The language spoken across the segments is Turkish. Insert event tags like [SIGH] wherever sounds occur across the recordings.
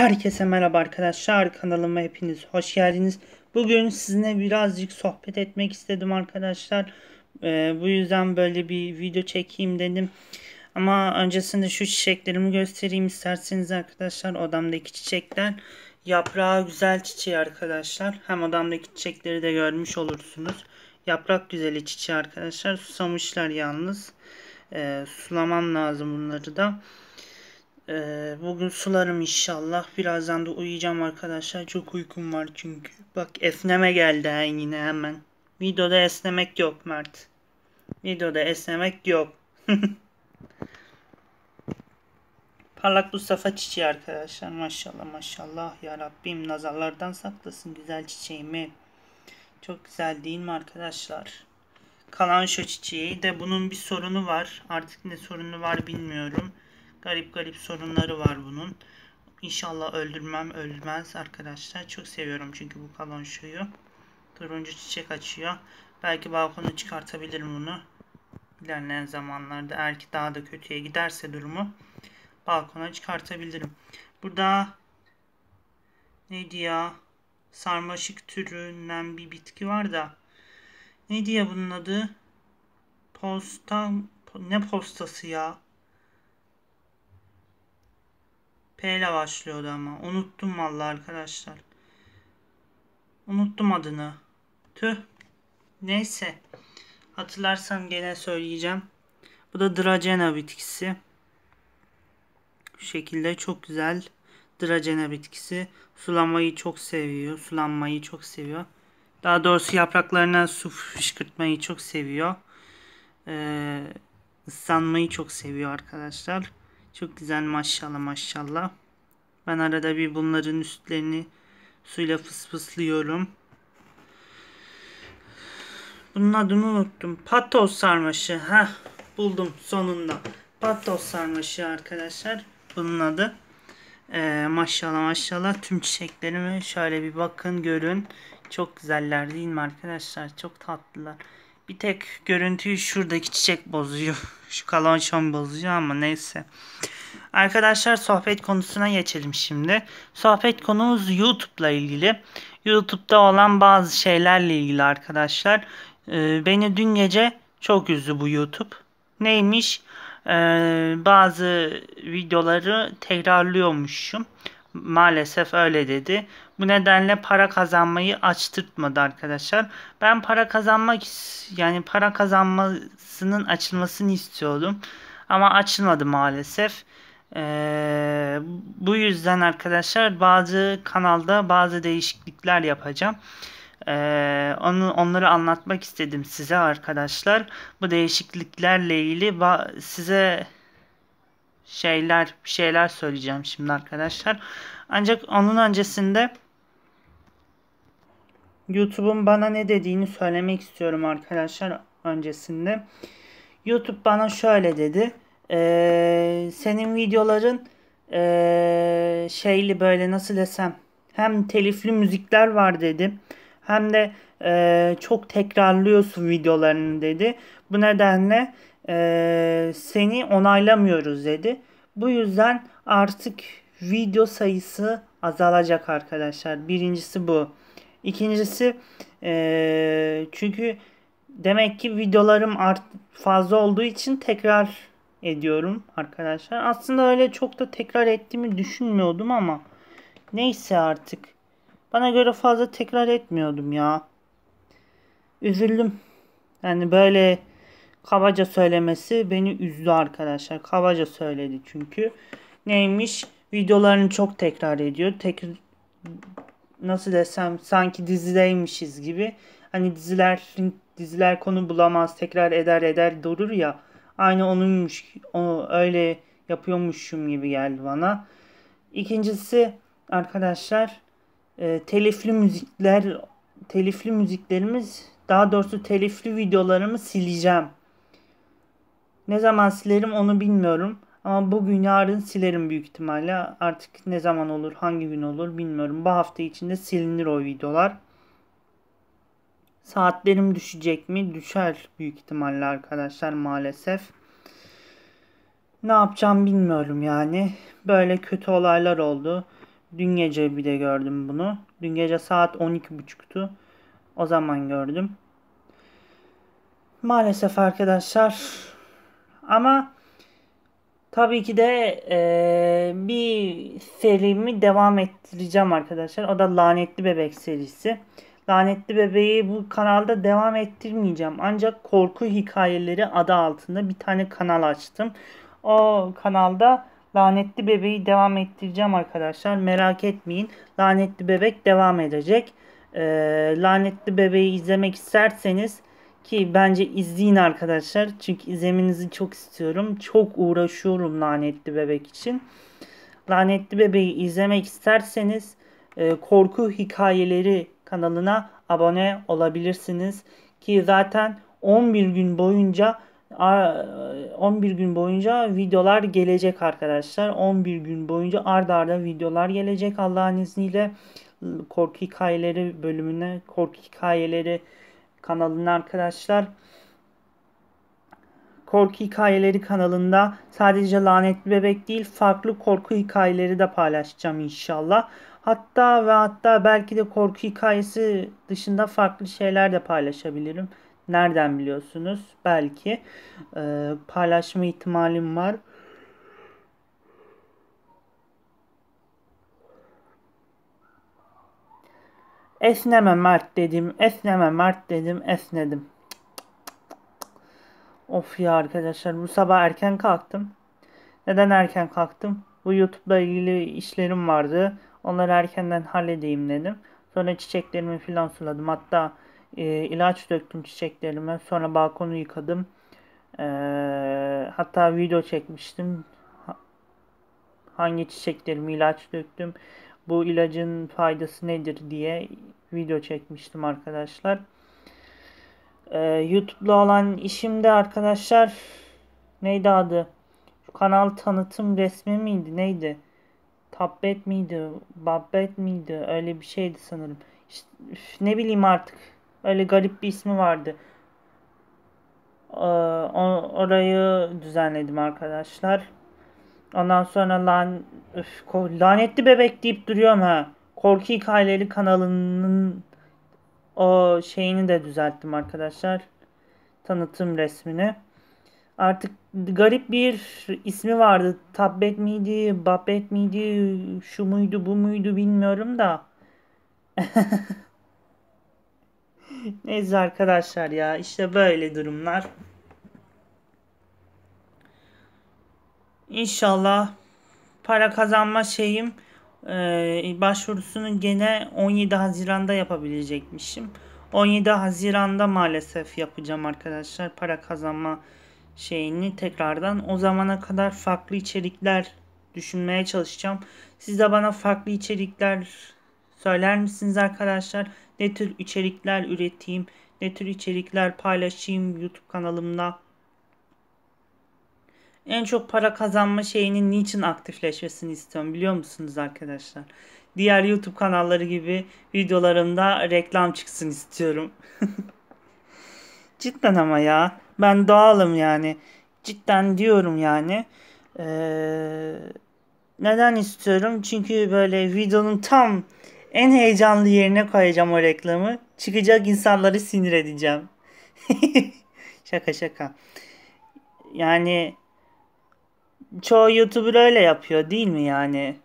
Herkese merhaba arkadaşlar kanalıma hepiniz hoş geldiniz. Bugün sizinle birazcık sohbet etmek istedim arkadaşlar. Ee, bu yüzden böyle bir video çekeyim dedim. Ama öncesinde şu çiçeklerimi göstereyim isterseniz arkadaşlar. Odamdaki çiçekler yaprağı güzel çiçeği arkadaşlar. Hem odamdaki çiçekleri de görmüş olursunuz. Yaprak güzeli çiçeği arkadaşlar. Susamışlar yalnız. Ee, sulamam lazım bunları da. Ee, bugün sularım inşallah. Birazdan da uyuyacağım arkadaşlar. Çok uykum var çünkü. Bak esneme geldi he, yine hemen. Videoda esnemek yok Mert. Videoda esnemek yok. [LAUGHS] Parlak Mustafa çiçeği arkadaşlar. Maşallah maşallah. Ya Rabbim nazarlardan saklasın güzel çiçeğimi. Çok güzel değil mi arkadaşlar? Kalan şu çiçeği de bunun bir sorunu var. Artık ne sorunu var bilmiyorum. Garip garip sorunları var bunun. İnşallah öldürmem ölmez arkadaşlar. Çok seviyorum çünkü bu kalonşuyu. Turuncu çiçek açıyor. Belki balkonu çıkartabilirim bunu. İlerleyen zamanlarda eğer ki daha da kötüye giderse durumu balkona çıkartabilirim. Burada neydi ya sarmaşık türünden bir bitki var da neydi ya bunun adı posta ne postası ya P ile başlıyordu ama. Unuttum valla arkadaşlar. Unuttum adını. Tüh. Neyse. Hatırlarsam gene söyleyeceğim. Bu da Dracena bitkisi. Şu şekilde çok güzel. Dracena bitkisi sulamayı çok seviyor. Sulanmayı çok seviyor. Daha doğrusu yapraklarına su fışkırtmayı çok seviyor. Ee, ıslanmayı çok seviyor arkadaşlar. Çok güzel maşallah maşallah. Ben arada bir bunların üstlerini suyla fısfıslıyorum. Bunun adını unuttum. Patos sarmaşı. Ha, buldum sonunda. Patos sarmaşı arkadaşlar. Bunun adı. Ee, maşallah maşallah tüm çiçeklerimi şöyle bir bakın görün. Çok güzeller değil mi arkadaşlar? Çok tatlılar. Bir tek görüntüyü şuradaki çiçek bozuyor. [LAUGHS] Şu kalançon bozuyor ama neyse. Arkadaşlar sohbet konusuna geçelim şimdi. Sohbet konumuz YouTube'la ilgili. YouTube'da olan bazı şeylerle ilgili arkadaşlar. Ee, beni dün gece çok üzdü bu YouTube. Neymiş? Ee, bazı videoları tekrarlıyormuşum. Maalesef öyle dedi. Bu nedenle para kazanmayı açtırtmadı arkadaşlar. Ben para kazanmak yani para kazanmasının açılmasını istiyordum. Ama açılmadı maalesef. Ee, bu yüzden arkadaşlar bazı kanalda bazı değişiklikler yapacağım. Ee, onu onları anlatmak istedim size arkadaşlar. Bu değişikliklerle ilgili size şeyler şeyler söyleyeceğim şimdi arkadaşlar. Ancak onun öncesinde YouTube'un bana ne dediğini söylemek istiyorum arkadaşlar öncesinde. YouTube bana şöyle dedi. Ee, senin videoların ee, şeyli böyle nasıl desem hem telifli müzikler var dedi. Hem de e, çok tekrarlıyorsun videolarını dedi. Bu nedenle e, seni onaylamıyoruz dedi. Bu yüzden artık video sayısı azalacak arkadaşlar. Birincisi bu. İkincisi e, çünkü demek ki videolarım art fazla olduğu için tekrar ediyorum arkadaşlar. Aslında öyle çok da tekrar ettiğimi düşünmüyordum ama neyse artık. Bana göre fazla tekrar etmiyordum ya. Üzüldüm. Yani böyle kabaca söylemesi beni üzdü arkadaşlar. Kabaca söyledi çünkü. Neymiş? Videolarını çok tekrar ediyor. Tek nasıl desem sanki dizideymişiz gibi. Hani diziler diziler konu bulamaz tekrar eder eder durur ya. Aynı onunmuş o öyle yapıyormuşum gibi geldi bana. İkincisi arkadaşlar e, telifli müzikler telifli müziklerimiz daha doğrusu telifli videolarımı sileceğim. Ne zaman silerim onu bilmiyorum. Ama bugün yarın silerim büyük ihtimalle. Artık ne zaman olur, hangi gün olur bilmiyorum. Bu hafta içinde silinir o videolar. Saatlerim düşecek mi? Düşer büyük ihtimalle arkadaşlar maalesef. Ne yapacağım bilmiyorum yani. Böyle kötü olaylar oldu. Dün gece bir de gördüm bunu. Dün gece saat 12.30'tu. O zaman gördüm. Maalesef arkadaşlar. Ama Tabii ki de e, bir serimi devam ettireceğim arkadaşlar. O da Lanetli Bebek serisi. Lanetli Bebeği bu kanalda devam ettirmeyeceğim. Ancak Korku Hikayeleri adı altında bir tane kanal açtım. O kanalda Lanetli Bebeği devam ettireceğim arkadaşlar. Merak etmeyin. Lanetli Bebek devam edecek. E, Lanetli Bebeği izlemek isterseniz ki bence izleyin arkadaşlar. Çünkü izlemenizi çok istiyorum. Çok uğraşıyorum lanetli bebek için. Lanetli bebeği izlemek isterseniz e, korku hikayeleri kanalına abone olabilirsiniz. Ki zaten 11 gün boyunca 11 gün boyunca videolar gelecek arkadaşlar. 11 gün boyunca ardarda arda videolar gelecek Allah'ın izniyle. Korku hikayeleri bölümüne korku hikayeleri kanalına arkadaşlar. Korku Hikayeleri kanalında sadece lanetli bebek değil farklı korku hikayeleri de paylaşacağım inşallah. Hatta ve hatta belki de korku hikayesi dışında farklı şeyler de paylaşabilirim. Nereden biliyorsunuz? Belki e, paylaşma ihtimalim var. Esneme Mert dedim. Esneme Mert dedim. Esnedim. Of ya arkadaşlar bu sabah erken kalktım. Neden erken kalktım? Bu YouTube'la ilgili işlerim vardı. Onları erkenden halledeyim dedim. Sonra çiçeklerimi filan suladım. Hatta e, ilaç döktüm çiçeklerime. Sonra balkonu yıkadım. E, hatta video çekmiştim. Hangi çiçeklerimi ilaç döktüm bu ilacın faydası nedir diye video çekmiştim arkadaşlar. Ee, YouTube'la olan işimde arkadaşlar neydi adı? Kanal tanıtım resmi miydi neydi? Tabbet miydi? Babbet miydi? Öyle bir şeydi sanırım. İşte, ne bileyim artık. Öyle garip bir ismi vardı. Ee, orayı düzenledim arkadaşlar. Ondan sonra lan, öf, lanetli bebek deyip duruyorum ha. Korku hikayeleri kanalının o şeyini de düzelttim arkadaşlar. Tanıtım resmini. Artık garip bir ismi vardı. Tabbet miydi, Babet miydi, şu muydu, bu muydu bilmiyorum da. [LAUGHS] Neyse arkadaşlar ya işte böyle durumlar. İnşallah para kazanma şeyim e, başvurusunu gene 17 Haziran'da yapabilecekmişim. 17 Haziran'da maalesef yapacağım arkadaşlar para kazanma şeyini tekrardan. O zamana kadar farklı içerikler düşünmeye çalışacağım. Siz de bana farklı içerikler söyler misiniz arkadaşlar? Ne tür içerikler üreteyim? Ne tür içerikler paylaşayım YouTube kanalımda? en çok para kazanma şeyinin niçin aktifleşmesini istiyorum biliyor musunuz arkadaşlar? Diğer YouTube kanalları gibi videolarımda reklam çıksın istiyorum. [LAUGHS] Cidden ama ya. Ben doğalım yani. Cidden diyorum yani. Ee, neden istiyorum? Çünkü böyle videonun tam en heyecanlı yerine koyacağım o reklamı. Çıkacak insanları sinir edeceğim. [LAUGHS] şaka şaka. Yani çoğu YouTuber öyle yapıyor değil mi yani?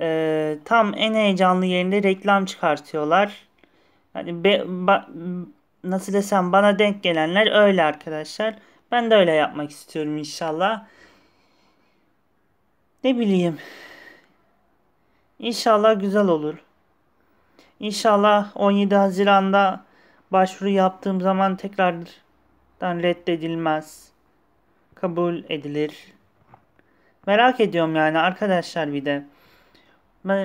Ee, tam en heyecanlı yerinde reklam çıkartıyorlar. Hani be, ba, nasıl desem bana denk gelenler öyle arkadaşlar. Ben de öyle yapmak istiyorum inşallah. Ne bileyim. İnşallah güzel olur. İnşallah 17 Haziran'da başvuru yaptığım zaman tekrardan reddedilmez. Kabul edilir. Merak ediyorum yani arkadaşlar bir de.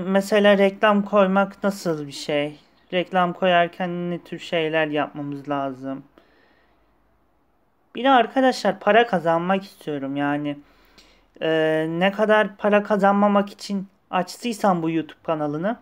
Mesela reklam koymak nasıl bir şey? Reklam koyarken ne tür şeyler yapmamız lazım? Bir de arkadaşlar para kazanmak istiyorum yani. Ee, ne kadar para kazanmamak için açtıysam bu YouTube kanalını.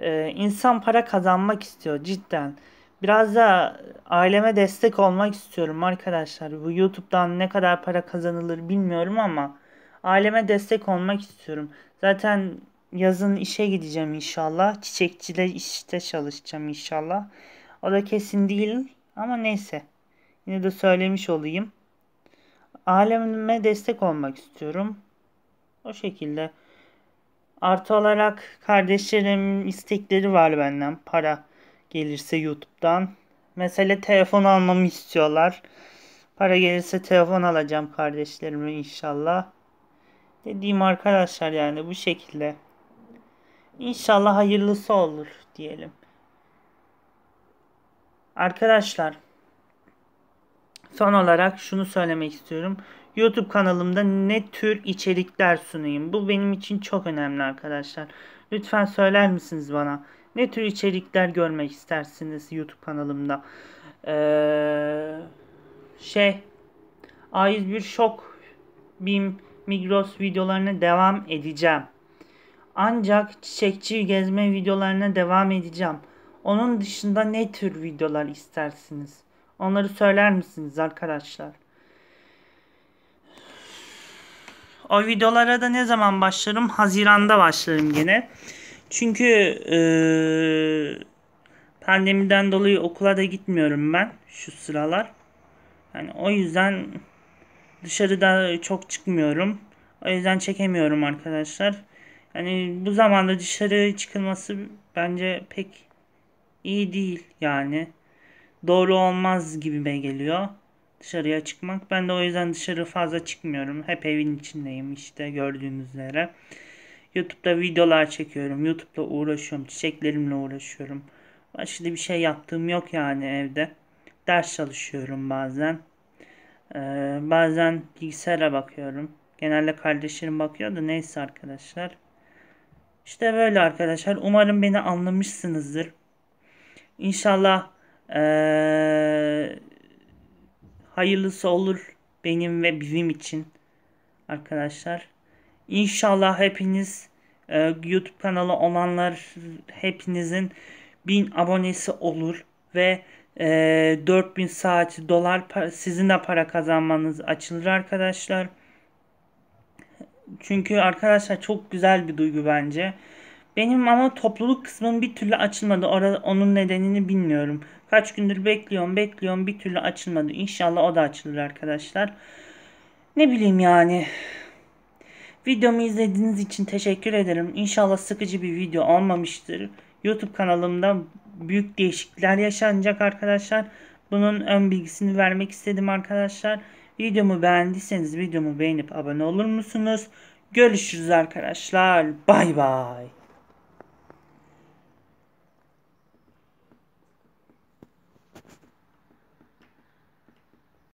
Ee, insan para kazanmak istiyor cidden. Biraz da aileme destek olmak istiyorum arkadaşlar. Bu YouTube'dan ne kadar para kazanılır bilmiyorum ama Aileme destek olmak istiyorum. Zaten yazın işe gideceğim inşallah. Çiçekçide işte çalışacağım inşallah. O da kesin değil ama neyse. Yine de söylemiş olayım. Aileme destek olmak istiyorum. O şekilde. Artı olarak kardeşlerimin istekleri var benden. Para gelirse YouTube'dan. Mesela telefon almamı istiyorlar. Para gelirse telefon alacağım kardeşlerime inşallah. Dediğim arkadaşlar yani bu şekilde. İnşallah hayırlısı olur diyelim. Arkadaşlar son olarak şunu söylemek istiyorum. YouTube kanalımda ne tür içerikler sunayım? Bu benim için çok önemli arkadaşlar. Lütfen söyler misiniz bana? Ne tür içerikler görmek istersiniz YouTube kanalımda? Ee, şey A101 Şok BİM Migros videolarına devam edeceğim. Ancak çiçekçi gezme videolarına devam edeceğim. Onun dışında ne tür videolar istersiniz? Onları söyler misiniz arkadaşlar? O videolara da ne zaman başlarım? Haziranda başlarım gene. Çünkü ee, pandemiden dolayı okula da gitmiyorum ben şu sıralar. Yani o yüzden Dışarıda çok çıkmıyorum. O yüzden çekemiyorum arkadaşlar. Yani bu zamanda dışarı çıkılması bence pek iyi değil yani. Doğru olmaz gibime geliyor dışarıya çıkmak. Ben de o yüzden dışarı fazla çıkmıyorum. Hep evin içindeyim işte gördüğünüz üzere. YouTube'da videolar çekiyorum. YouTube'la uğraşıyorum. Çiçeklerimle uğraşıyorum. Başka bir şey yaptığım yok yani evde. Ders çalışıyorum bazen. Ee, bazen bilgisayara bakıyorum. Genelde kardeşlerim bakıyor da neyse arkadaşlar. İşte böyle arkadaşlar. Umarım beni anlamışsınızdır. İnşallah ee, hayırlısı olur benim ve bizim için arkadaşlar. İnşallah hepiniz e, YouTube kanalı olanlar hepinizin bin abonesi olur ve e, ee, 4000 saat dolar sizin de para kazanmanız açılır arkadaşlar. Çünkü arkadaşlar çok güzel bir duygu bence. Benim ama topluluk kısmım bir türlü açılmadı. orada Onun nedenini bilmiyorum. Kaç gündür bekliyorum bekliyorum bir türlü açılmadı. İnşallah o da açılır arkadaşlar. Ne bileyim yani. Videomu izlediğiniz için teşekkür ederim. İnşallah sıkıcı bir video olmamıştır. YouTube kanalımda büyük değişiklikler yaşanacak arkadaşlar. Bunun ön bilgisini vermek istedim arkadaşlar. Videomu beğendiyseniz videomu beğenip abone olur musunuz? Görüşürüz arkadaşlar. Bay bay.